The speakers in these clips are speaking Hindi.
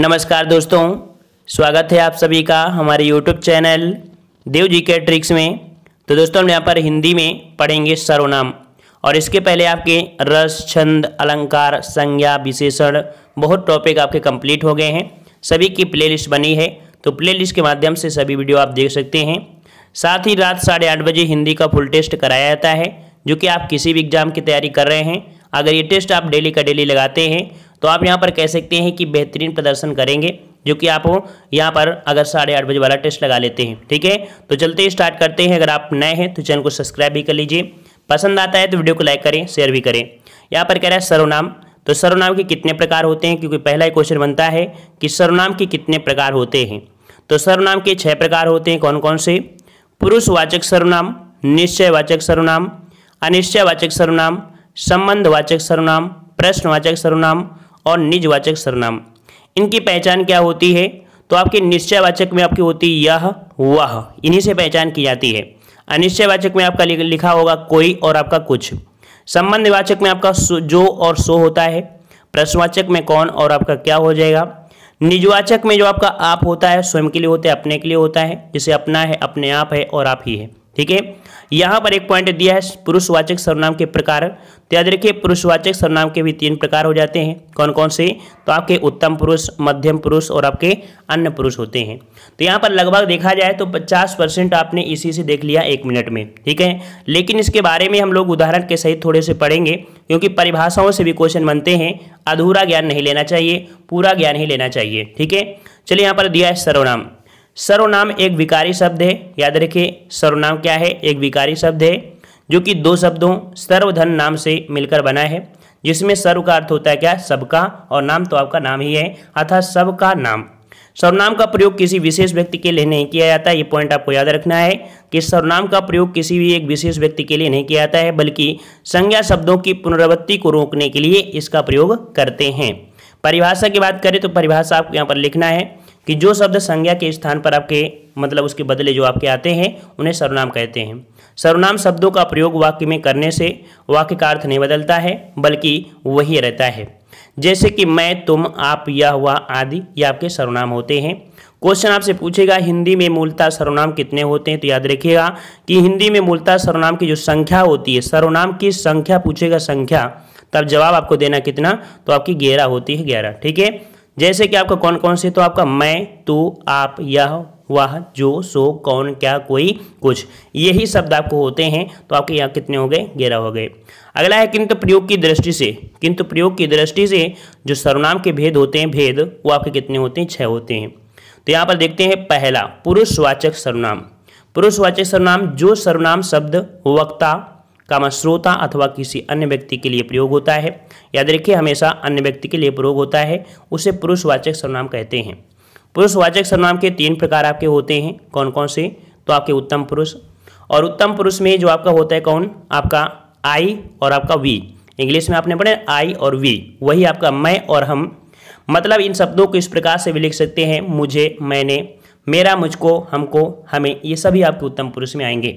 नमस्कार दोस्तों स्वागत है आप सभी का हमारे यूट्यूब चैनल देव जी के ट्रिक्स में तो दोस्तों हम यहाँ पर हिंदी में पढ़ेंगे सर्वनाम और इसके पहले आपके रस छंद अलंकार संज्ञा विशेषण बहुत टॉपिक आपके कंप्लीट हो गए हैं सभी की प्लेलिस्ट बनी है तो प्लेलिस्ट के माध्यम से सभी वीडियो आप देख सकते हैं साथ ही रात साढ़े आठ बजे हिंदी का फुल टेस्ट कराया जाता है जो कि आप किसी भी एग्ज़ाम की तैयारी कर रहे हैं अगर ये टेस्ट आप डेली का डेली लगाते हैं तो आप यहाँ पर कह सकते हैं कि बेहतरीन प्रदर्शन करेंगे जो कि आप यहाँ पर अगर साढ़े आठ बजे वाला टेस्ट लगा लेते हैं ठीक है तो चलते स्टार्ट करते हैं अगर आप नए हैं तो चैनल को सब्सक्राइब भी कर लीजिए पसंद आता है तो वीडियो को लाइक करें शेयर भी करें यहाँ पर कह रहा है सर्वनाम तो सर्वनाम के कितने प्रकार होते हैं क्योंकि पहला ही क्वेश्चन बनता है कि सर्वनाम के कितने प्रकार होते हैं तो सर्वनाम के छः प्रकार होते हैं कौन कौन से पुरुषवाचक सर्वनाम निश्चयवाचक सर्वनाम अनिश्चयवाचक सर्वनाम संबंधवाचक सर्वनाम प्रश्नवाचक सर्वनाम और निजवाचक सरनाम इनकी पहचान क्या होती है तो आपके निश्चयवाचक में आपकी होती यह वह इन्हीं से पहचान की जाती है अनिश्चयवाचक में आपका लिखा होगा कोई और आपका कुछ संबंधवाचक में आपका जो और सो होता है प्रश्नवाचक में कौन और आपका क्या हो जाएगा निजवाचक में जो आपका आप होता है स्वयं के लिए होते हैं अपने के लिए होता है जिसे अपना है अपने आप है और आप ही है ठीक है यहाँ पर एक पॉइंट दिया है पुरुषवाचक सर्वनाम के प्रकार तो याद रखिए पुरुषवाचक सर्वनाम के भी तीन प्रकार हो जाते हैं कौन कौन से तो आपके उत्तम पुरुष मध्यम पुरुष और आपके अन्य पुरुष होते हैं तो यहाँ पर लगभग देखा जाए तो पचास परसेंट आपने इसी से देख लिया एक मिनट में ठीक है लेकिन इसके बारे में हम लोग उदाहरण के सहित थोड़े से पढ़ेंगे क्योंकि परिभाषाओं से भी क्वेश्चन बनते हैं अधूरा ज्ञान नहीं लेना चाहिए पूरा ज्ञान ही लेना चाहिए ठीक है चलिए यहाँ पर दिया है सर्वनाम सर्वनाम एक विकारी शब्द है याद रखिए सर्वनाम क्या है एक विकारी शब्द है जो कि दो शब्दों सर्वधन नाम से मिलकर बना है जिसमें सर्व का अर्थ होता है क्या सबका और नाम तो आपका नाम ही है अर्थात सबका नाम सर्वनाम का प्रयोग किसी विशेष व्यक्ति के लिए नहीं किया जाता है ये पॉइंट आपको याद रखना है कि सर्वनाम का प्रयोग किसी भी एक विशेष व्यक्ति के लिए नहीं किया जाता है बल्कि संज्ञा शब्दों की पुनरावृत्ति को रोकने के लिए इसका प्रयोग करते हैं परिभाषा की बात करें तो परिभाषा आपको यहाँ पर लिखना है कि जो शब्द संज्ञा के स्थान पर आपके मतलब उसके बदले जो आपके आते हैं उन्हें सर्वनाम कहते हैं सर्वनाम शब्दों का प्रयोग वाक्य में करने से वाक्य का अर्थ नहीं बदलता है बल्कि वही रहता है जैसे कि मैं तुम आप यह हुआ आदि ये आपके सर्वनाम होते हैं क्वेश्चन आपसे पूछेगा हिंदी में मूलतः सर्वनाम कितने होते हैं तो याद रखिएगा कि हिंदी में मूलतः सर्वनाम की जो संख्या होती है सर्वनाम की संख्या पूछेगा संख्या तब जवाब आपको देना कितना तो आपकी ग्यारह होती है ग्यारह ठीक है जैसे कि आपका कौन कौन से तो आपका मैं तू आप यह वह जो सो कौन क्या कोई कुछ यही शब्द आपको होते हैं तो आपके यहाँ कितने हो गए ग्यारह हो गए अगला है किंतु प्रयोग की दृष्टि से किंतु प्रयोग की दृष्टि से जो सर्वनाम के भेद होते हैं भेद वो आपके कितने होते हैं छः होते हैं तो यहाँ पर देखते हैं पहला पुरुषवाचक सर्वनाम पुरुषवाचक सर्वनाम जो सर्वनाम शब्द वक्ता का श्रोता अथवा किसी अन्य व्यक्ति के लिए प्रयोग होता है याद रखिए हमेशा अन्य व्यक्ति के लिए प्रयोग होता है उसे पुरुषवाचक सर्वनाम कहते हैं पुरुषवाचक सर्वनाम के तीन प्रकार आपके होते हैं कौन कौन से तो आपके उत्तम पुरुष और उत्तम पुरुष में जो आपका होता है कौन आपका आई और आपका वी इंग्लिश में आपने पढ़े आई और वी वही आपका मैं और हम मतलब इन शब्दों को इस प्रकार से भी लिख सकते हैं मुझे मैंने मेरा मुझको हमको हमें ये सभी आपके उत्तम पुरुष में आएंगे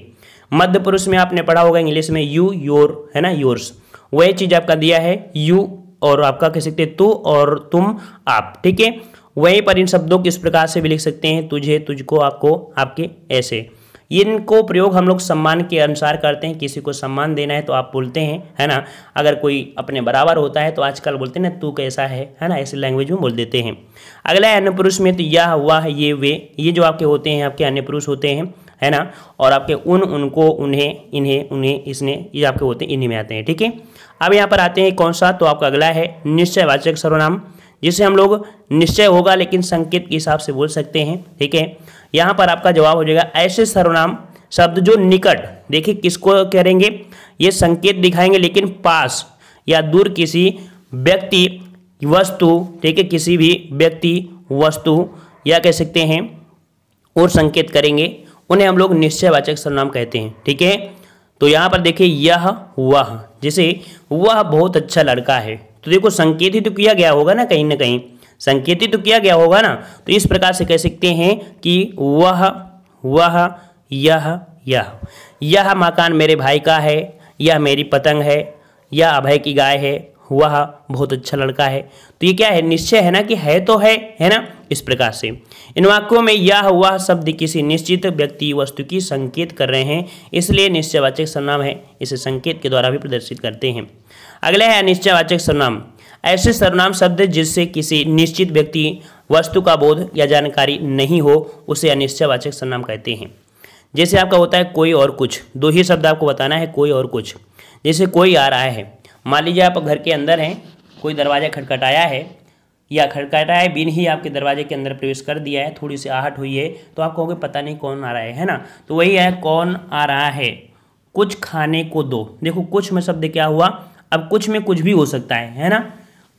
मध्य पुरुष में आपने पढ़ा होगा इंग्लिश में यू योर है ना योर्स वही चीज आपका दिया है यू और आपका कह सकते हैं तू और तुम आप ठीक है वहीं पर इन शब्दों को इस प्रकार से भी लिख सकते हैं तुझे तुझको आपको आपके ऐसे इनको प्रयोग हम लोग सम्मान के अनुसार करते हैं किसी को सम्मान देना है तो आप बोलते हैं है ना अगर कोई अपने बराबर होता है तो आजकल बोलते हैं ना तू कैसा है है ना ऐसे लैंग्वेज में बोल देते हैं अगला अन्य पुरुष में तो यह हुआ है ये वे ये जो आपके होते हैं आपके अन्य पुरुष होते हैं है ना और आपके उन उनको उन्हें इन्हें उन्हें इसने ये आपके होते हैं इन्हीं में आते हैं ठीक है अब यहाँ पर आते हैं कौन सा तो आपका अगला है निश्चयवाचक सर्वनाम जिसे हम लोग निश्चय होगा लेकिन संकेत के हिसाब से बोल सकते हैं ठीक है यहाँ पर आपका जवाब हो जाएगा ऐसे सर्वनाम शब्द जो निकट देखिए किसको करेंगे ये संकेत दिखाएंगे लेकिन पास या दूर किसी व्यक्ति वस्तु ठीक है किसी भी व्यक्ति वस्तु या कह सकते हैं और संकेत करेंगे उन्हें हम लोग निश्चयवाचक सर्वनाम कहते हैं ठीक है तो यहाँ पर देखिए यह वह जैसे वह बहुत अच्छा लड़का है तो देखो संकेत ही तो किया गया होगा ना कहीं ना कहीं संकेत ही तो किया गया होगा ना तो इस प्रकार से कह सकते हैं कि वह वह यह यह यह मकान मेरे भाई का है यह मेरी पतंग है यह अभय की गाय है वह बहुत अच्छा लड़का है तो ये क्या है निश्चय है ना कि है तो है है ना इस प्रकार से इन वाक्यों में यह वह शब्द किसी निश्चित व्यक्ति वस्तु की संकेत कर रहे हैं इसलिए निश्चयवाचक सरनाम है इसे संकेत के द्वारा भी प्रदर्शित करते हैं अगला है अनिश्चयवाचक सरनाम ऐसे सरनाम शब्द जिससे किसी निश्चित व्यक्ति वस्तु का बोध या जानकारी नहीं हो उसे अनिश्चयवाचक सरनाम कहते हैं जैसे आपका होता है कोई और कुछ दो ही शब्द आपको बताना है कोई और कुछ जैसे कोई आ रहा है मान लीजिए आप घर के अंदर हैं कोई दरवाज़ा खटखटाया है या खड़खड़ाए बिन ही आपके दरवाजे के अंदर प्रवेश कर दिया है थोड़ी सी आहट हुई है तो आप कहोगे पता नहीं कौन आ रहा है है ना तो वही है कौन आ रहा है कुछ खाने को दो देखो कुछ में शब्द क्या हुआ अब कुछ में कुछ भी हो सकता है है ना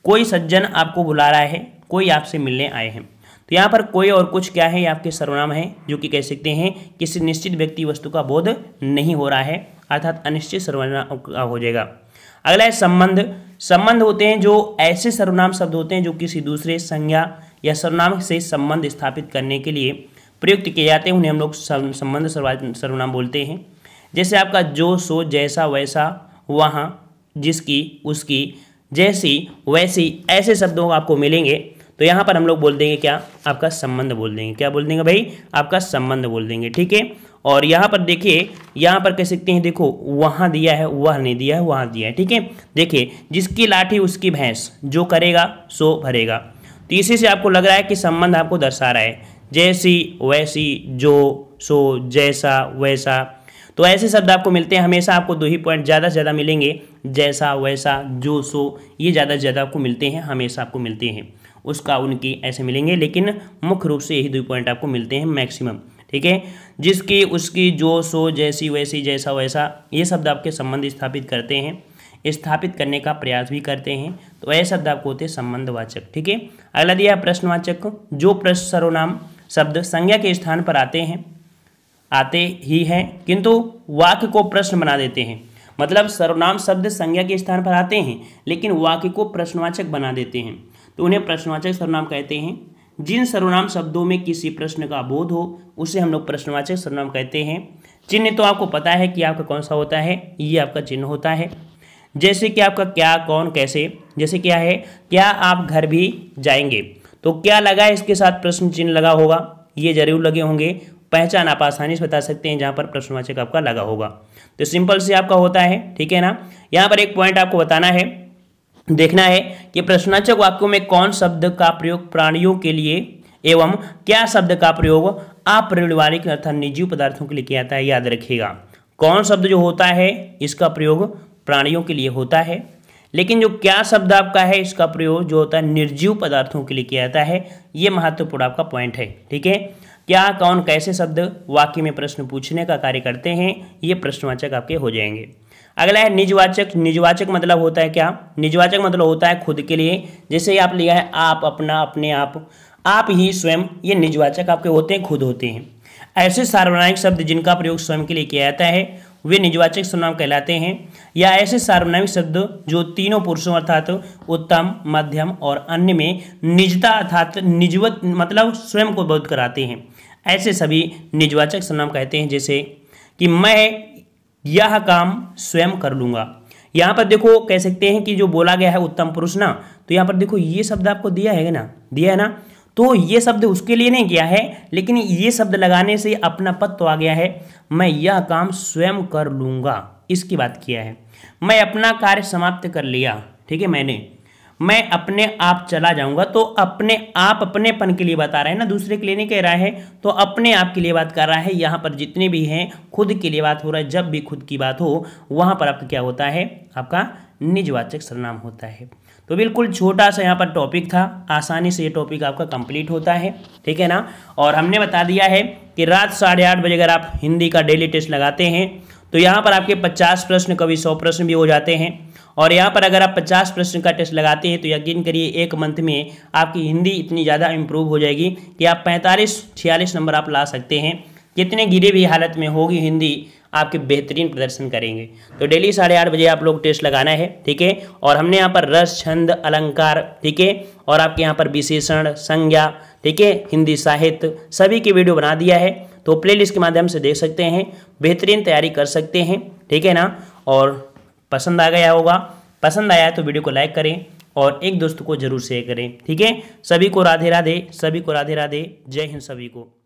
कोई सज्जन आपको बुला रहा है कोई आपसे मिलने आए हैं तो यहाँ पर कोई और कुछ क्या है आपके सर्वनाम है जो कि कह सकते हैं किसी निश्चित व्यक्ति वस्तु का बोध नहीं हो रहा है अर्थात अनिश्चित सर्वनाम हो जाएगा अगला है संबंध संबंध होते हैं जो ऐसे सर्वनाम शब्द होते हैं जो किसी दूसरे संज्ञा या सर्वनाम से संबंध स्थापित करने के लिए प्रयुक्त किए जाते हैं उन्हें हम लोग संबंध सर्वनाम बोलते हैं जैसे आपका जो सो जैसा वैसा वहाँ जिसकी उसकी जैसी वैसी ऐसे शब्दों आपको मिलेंगे तो यहाँ पर हम लोग बोल देंगे क्या आपका संबंध बोल देंगे क्या बोल देंगे भाई आपका संबंध बोल देंगे ठीक है और यहाँ पर देखिए यहाँ पर कह सकते हैं देखो वहाँ दिया है वह नहीं दिया है वहाँ दिया है ठीक है देखिए जिसकी लाठी उसकी भैंस जो करेगा सो भरेगा तो इसी से आपको लग रहा है कि संबंध आपको दर्शा रहा है जैसी वैसी जो सो जैसा वैसा तो ऐसे शब्द आपको मिलते हैं हमेशा आपको दो ही पॉइंट ज़्यादा से ज़्यादा मिलेंगे जैसा वैसा जो सो ये ज़्यादा से ज़्यादा आपको मिलते हैं हमेशा आपको मिलते हैं उसका उनकी ऐसे मिलेंगे लेकिन मुख्य रूप से यही दो पॉइंट आपको मिलते हैं मैक्सिमम ठीक है जिसकी उसकी जो सो जैसी वैसी जैसा वैसा ये शब्द आपके संबंध स्थापित करते हैं स्थापित करने का प्रयास भी करते हैं तो ऐसे शब्द आपको होते हैं संबंधवाचक ठीक है अगला दिया प्रश्नवाचक जो प्रश्न सर्वनाम शब्द संज्ञा के स्थान पर आते हैं आते ही हैं किंतु वाक्य को प्रश्न बना देते हैं मतलब सर्वनाम शब्द संज्ञा के स्थान पर आते हैं लेकिन वाक्य को प्रश्नवाचक बना देते हैं तो उन्हें प्रश्नवाचक सर्वनाम कहते हैं जिन सर्वनाम शब्दों में किसी प्रश्न का बोध हो उसे हम लोग प्रश्नवाचक सर्वनाम कहते हैं चिन्ह तो आपको पता है कि आपका कौन सा होता है ये आपका चिन्ह होता है जैसे कि आपका क्या कौन कैसे जैसे क्या है क्या आप घर भी जाएंगे तो क्या लगा इसके साथ प्रश्न चिन्ह लगा होगा ये जरूर लगे होंगे पहचान आप आसानी से बता सकते हैं जहाँ पर प्रश्नवाचक आपका लगा होगा तो सिंपल से आपका होता है ठीक है ना यहाँ पर एक पॉइंट आपको बताना है देखना है कि प्रश्नाचक वाक्यों में कौन शब्द का प्रयोग प्राणियों के लिए एवं क्या शब्द का प्रयोग अपरिवारिक अर्थात निजी पदार्थों के लिए किया जाता है याद रखिएगा कौन शब्द जो होता है इसका प्रयोग प्राणियों के लिए होता है लेकिन जो क्या शब्द आपका है इसका प्रयोग जो होता है निर्जीव पदार्थों के लिए किया जाता है ये महत्वपूर्ण आपका पॉइंट है ठीक है क्या कौन कैसे शब्द वाक्य में प्रश्न पूछने का कार्य करते हैं ये प्रश्नवाचक आपके हो जाएंगे अगला है निजवाचक निजवाचक मतलब होता है क्या निजवाचक मतलब होता है खुद के लिए जैसे आप लिया है आप अपना अपने आप आप ही स्वयं ये निजवाचक आपके होते हैं खुद होते हैं ऐसे सार्वनायिक शब्द जिनका प्रयोग स्वयं के लिए किया जाता है वे निजवाचक सर्वनाम कहलाते हैं या ऐसे सार्वनामिक शब्द जो तीनों पुरुषों अर्थात उत्तम मध्यम और अन्य में निजता अर्थात निजवत मतलब स्वयं को बोध कराते हैं ऐसे सभी निजवाचक सर्वनाम कहते हैं जैसे कि मैं यह काम स्वयं कर लूँगा यहाँ पर देखो कह सकते हैं कि जो बोला गया है उत्तम पुरुष ना तो यहाँ पर देखो ये शब्द आपको दिया है ना दिया है ना तो ये शब्द उसके लिए नहीं गया है लेकिन ये शब्द लगाने से अपना पद तो आ गया है मैं यह काम स्वयं कर लूँगा इसकी बात किया है मैं अपना कार्य समाप्त कर लिया ठीक है मैंने मैं अपने आप चला जाऊंगा तो अपने आप अपनेपन के लिए बता रहा है ना दूसरे के लिए नहीं कह रहा है तो अपने आप के लिए बात कर रहा है यहाँ पर जितने भी हैं खुद के लिए बात हो रहा है जब भी खुद की बात हो वहाँ पर आपका क्या होता है आपका निजवाचक सरनाम होता है तो बिल्कुल छोटा सा यहाँ पर टॉपिक था आसानी से ये टॉपिक आपका कंप्लीट होता है ठीक है ना और हमने बता दिया है कि रात साढ़े आठ बजे अगर आप हिंदी का डेली टेस्ट लगाते हैं तो यहाँ पर आपके पचास प्रश्न कभी सौ प्रश्न भी हो जाते हैं और यहाँ पर अगर आप 50 प्रश्न का टेस्ट लगाते हैं तो यकीन करिए एक मंथ में आपकी हिंदी इतनी ज़्यादा इम्प्रूव हो जाएगी कि आप पैंतालीस छियालीस नंबर आप ला सकते हैं कितने गिरे भी हालत में होगी हिंदी आपके बेहतरीन प्रदर्शन करेंगे तो डेली साढ़े आठ बजे आप लोग टेस्ट लगाना है ठीक है और हमने यहाँ पर रस छंद अलंकार ठीक है और आपके यहाँ पर विशेषण संज्ञा ठीक है हिंदी साहित्य सभी की वीडियो बना दिया है तो प्लेलिस्ट के माध्यम से देख सकते हैं बेहतरीन तैयारी कर सकते हैं ठीक है ना और पसंद आ गया होगा पसंद आया तो वीडियो को लाइक करें और एक दोस्त को जरूर शेयर करें ठीक है सभी को राधे राधे सभी को राधे राधे जय हिंद सभी को